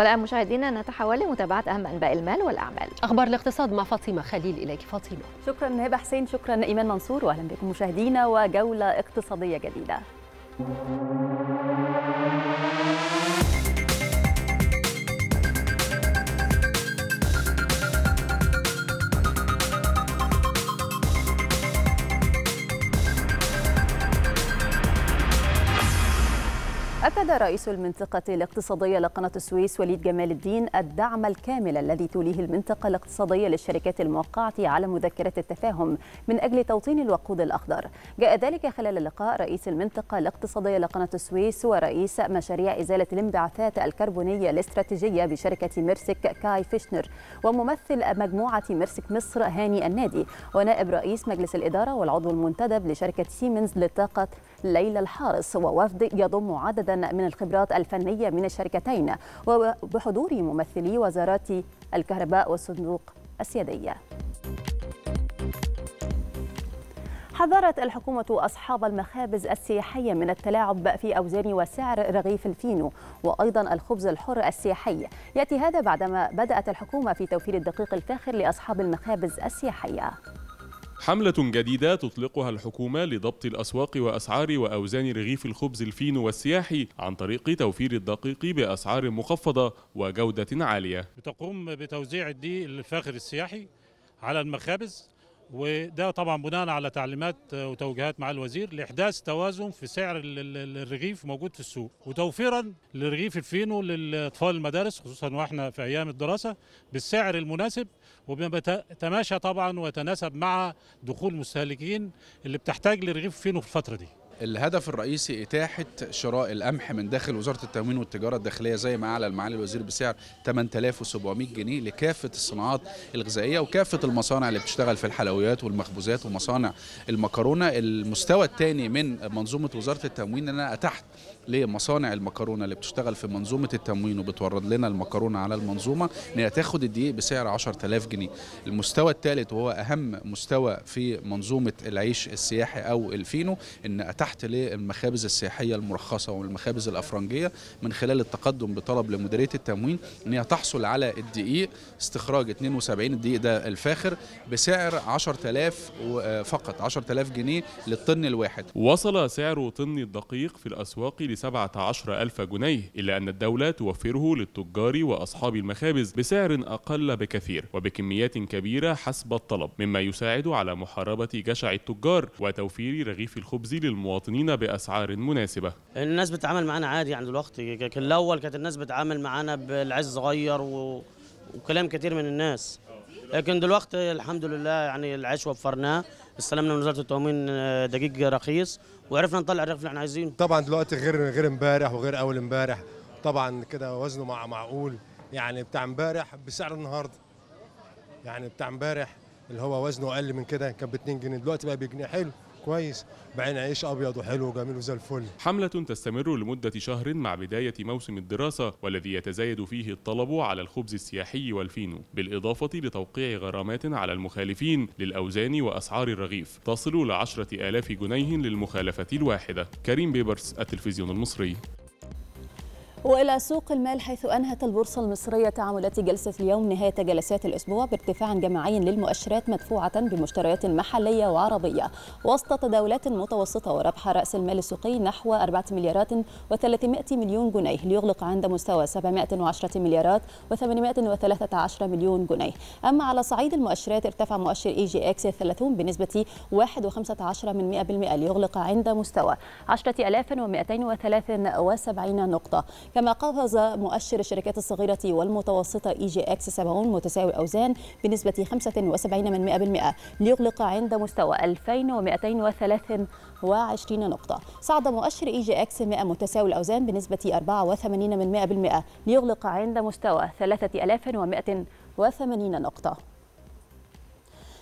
والآن مشاهدينا نتحول لمتابعة أهم أنباء المال والأعمال أخبار الاقتصاد مع فاطمة خليل إليك فاطمة شكرا هبة حسين شكرا إيمان منصور وأهلا بكم مشاهدينا وجولة اقتصادية جديدة thank you أكد رئيس المنطقة الاقتصادية لقناة السويس وليد جمال الدين الدعم الكامل الذي توليه المنطقة الاقتصادية للشركات الموقعة على مذكرة التفاهم من أجل توطين الوقود الأخضر جاء ذلك خلال لقاء رئيس المنطقة الاقتصادية لقناة السويس ورئيس مشاريع إزالة الانبعاثات الكربونية الاستراتيجية بشركة مرسك كاي فيشنر وممثل مجموعة مرسك مصر هاني النادي ونائب رئيس مجلس الإدارة والعضو المنتدب لشركة سيمنز للطاقة ليلى الحارس ووفد يضم عددا من الخبرات الفنية من الشركتين وبحضور ممثلي وزارات الكهرباء والصندوق السيادية حذرت الحكومة أصحاب المخابز السياحية من التلاعب في أوزان وسعر رغيف الفينو وأيضا الخبز الحر السياحي يأتي هذا بعدما بدأت الحكومة في توفير الدقيق الفاخر لأصحاب المخابز السياحية حملة جديدة تطلقها الحكومة لضبط الأسواق وأسعار وأوزان رغيف الخبز الفينو والسياحي عن طريق توفير الدقيق بأسعار مخفضة وجودة عالية. بتقوم بتوزيع الدي الفاخر السياحي على المخابز وده طبعا بناء على تعليمات وتوجيهات مع الوزير لاحداث توازن في سعر الرغيف موجود في السوق وتوفيرا لرغيف الفينو للاطفال المدارس خصوصا واحنا في ايام الدراسه بالسعر المناسب وبما تماشى طبعا وتناسب مع دخول المستهلكين اللي بتحتاج لرغيف فينو في الفتره دي الهدف الرئيسي إتاحة شراء القمح من داخل وزارة التموين والتجارة الداخلية زي ما أعلن معالي الوزير بسعر 8700 جنيه لكافة الصناعات الغذائية وكافة المصانع اللي بتشتغل في الحلويات والمخبوزات ومصانع المكرونة المستوى الثاني من منظومة وزارة التموين أنا أتحت لمصانع المكرونه اللي بتشتغل في منظومه التموين وبتورد لنا المكرونه على المنظومه ان هي تاخد الدقيق بسعر 10000 جنيه المستوى الثالث وهو اهم مستوى في منظومه العيش السياحي او الفينو ان اتحت للمخابز السياحيه المرخصه والمخابز الافرنجيه من خلال التقدم بطلب لمديريه التموين ان هي تحصل على الدقيق استخراج 72 الدقيق ده الفاخر بسعر 10000 فقط 10000 جنيه للطن الواحد وصل سعر طن الدقيق في الاسواق ل 17 ألف جنيه إلا أن الدولة توفره للتجار وأصحاب المخابز بسعر أقل بكثير وبكميات كبيرة حسب الطلب مما يساعد على محاربة جشع التجار وتوفير رغيف الخبز للمواطنين بأسعار مناسبة الناس بتتعامل معانا عادي عند الوقت كان الأول كانت الناس بتتعامل معانا بالعز صغير و... وكلام كتير من الناس لكن دلوقتي الحمد لله يعني العيش وفرناه استلمنا من وزاره التموين آه، دقيق رخيص وعرفنا نطلع الرغف اللي احنا عايزينه طبعا دلوقتي غير غير امبارح وغير اول امبارح طبعا كده وزنه مع معقول يعني بتاع امبارح بسعر النهارده يعني بتاع امبارح اللي هو وزنه اقل من كده كان ب 2 جنيه دلوقتي بقى بجنيه حلو كويس بعين عيش ابيض وحلو وجميل وزي الفل. حمله تستمر لمده شهر مع بدايه موسم الدراسه والذي يتزايد فيه الطلب على الخبز السياحي والفينو، بالاضافه لتوقيع غرامات على المخالفين للاوزان واسعار الرغيف تصل ل 10000 جنيه للمخالفه الواحده. كريم بيبرس التلفزيون المصري. والى سوق المال حيث انهت البورصه المصريه تعاملات جلسه اليوم نهايه جلسات الاسبوع بارتفاع جماعي للمؤشرات مدفوعه بمشتريات محليه وعربيه وسط تداولات متوسطه وربح راس المال السوقي نحو 4 مليارات و300 مليون جنيه ليغلق عند مستوى 710 مليارات و813 مليون جنيه اما على صعيد المؤشرات ارتفع مؤشر اي جي اكس 30 بنسبه 1.15% ليغلق عند مستوى 10273 نقطه كما قفز مؤشر الشركات الصغيرة والمتوسطة إي جي إكس 70 متساوي الأوزان بنسبة 75 من 100% ليغلق عند مستوى 2223 نقطة صعد مؤشر إي جي إكس 100 متساوي الأوزان بنسبة 84 من 100% ليغلق عند مستوى 3180 نقطة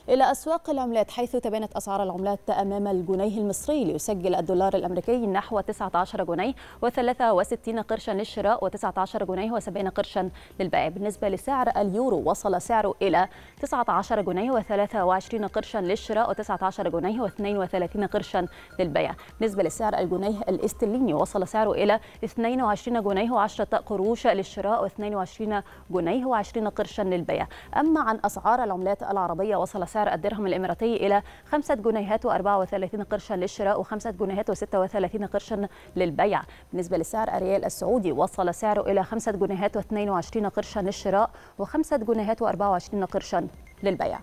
إلى أسواق العملات حيث تبانت أسعار العملات أمام الجنيه المصري ليسجل الدولار الأمريكي نحو 19 جنيه و63 قرشا للشراء و19 جنيه و70 قرشا للبيع بالنسبة لسعر اليورو وصل سعره إلى 19 جنيه و23 قرشا للشراء و19 جنيه و32 قرشا للبيع بالنسبة لسعر الجنيه الاسترليني وصل سعره إلى 22 جنيه و10 قروش للشراء و22 جنيه و20 قرشا للبيع أما عن أسعار العملات العربية وصل سعر الدرهم الإماراتي إلى 5 جنيهات و34 قرشا للشراء و5 جنيهات و36 قرشا للبيع بالنسبة لسعر الريال السعودي وصل سعره إلى 5 جنيهات و22 قرشا للشراء و5 جنيهات و24 قرشا للبيع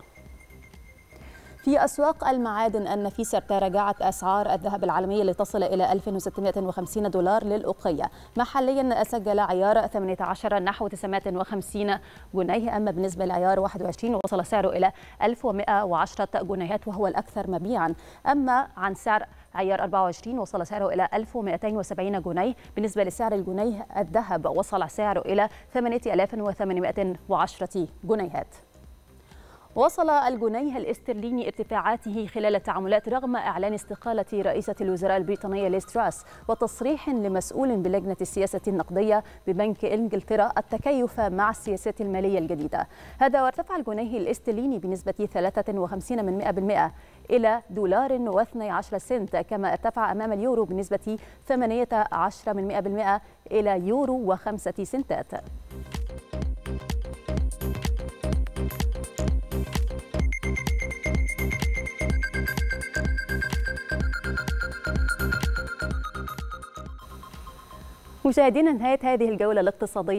في أسواق المعادن النفيسة تراجعت أسعار الذهب العالمية لتصل إلى 1650 دولار للأوقية محليا سجل عيار 18 نحو 950 جنيه أما بالنسبة لعيار 21 وصل سعره إلى 1110 جنيهات وهو الأكثر مبيعا أما عن سعر عيار 24 وصل سعره إلى 1270 جنيه بالنسبة لسعر الجنيه الذهب وصل سعره إلى 8810 جنيهات وصل الجنيه الاسترليني ارتفاعاته خلال التعاملات رغم اعلان استقاله رئيسه الوزراء البريطانيه ليستراس وتصريح لمسؤول بلجنه السياسه النقديه ببنك انجلترا التكيف مع السياسات الماليه الجديده هذا وارتفع الجنيه الاسترليني بنسبه 53 من 100% إلى دولار و12 سنت كما ارتفع أمام اليورو بنسبة 18 من 100% إلى يورو و5 سنتات مشاهدينا نهاية هذه الجولة الاقتصادية